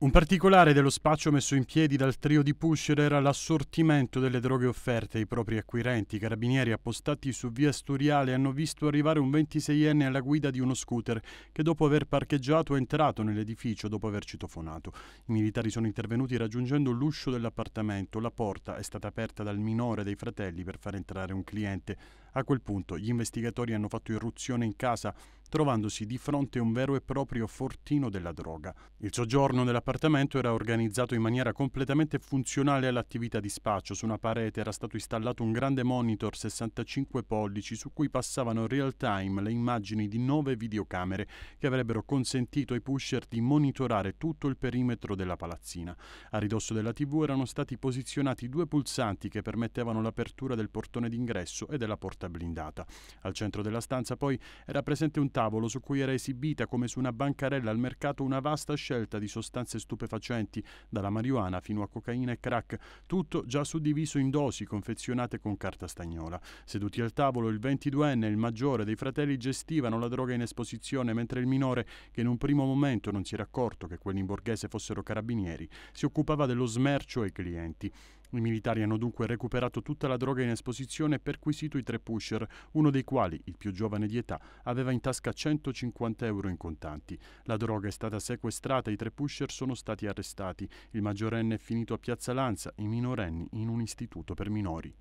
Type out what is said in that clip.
Un particolare dello spaccio messo in piedi dal trio di Pusher era l'assortimento delle droghe offerte ai propri acquirenti. I carabinieri appostati su via Sturiale hanno visto arrivare un 26enne alla guida di uno scooter che dopo aver parcheggiato è entrato nell'edificio dopo aver citofonato. I militari sono intervenuti raggiungendo l'uscio dell'appartamento. La porta è stata aperta dal minore dei fratelli per far entrare un cliente. A quel punto gli investigatori hanno fatto irruzione in casa trovandosi di fronte a un vero e proprio fortino della droga. Il soggiorno nell'appartamento era organizzato in maniera completamente funzionale all'attività di spaccio. Su una parete era stato installato un grande monitor 65 pollici su cui passavano in real time le immagini di nove videocamere che avrebbero consentito ai pusher di monitorare tutto il perimetro della palazzina. A ridosso della TV erano stati posizionati due pulsanti che permettevano l'apertura del portone d'ingresso e della porta blindata. Al centro della stanza poi era presente un tavolo tavolo su cui era esibita come su una bancarella al mercato una vasta scelta di sostanze stupefacenti, dalla marijuana fino a cocaina e crack, tutto già suddiviso in dosi confezionate con carta stagnola. Seduti al tavolo il 22enne e il maggiore dei fratelli gestivano la droga in esposizione, mentre il minore, che in un primo momento non si era accorto che quelli in borghese fossero carabinieri, si occupava dello smercio ai clienti. I militari hanno dunque recuperato tutta la droga in esposizione e perquisito i tre pusher, uno dei quali, il più giovane di età, aveva in tasca 150 euro in contanti. La droga è stata sequestrata, i tre pusher sono stati arrestati. Il maggiorenne è finito a Piazza Lanza, i minorenni in un istituto per minori.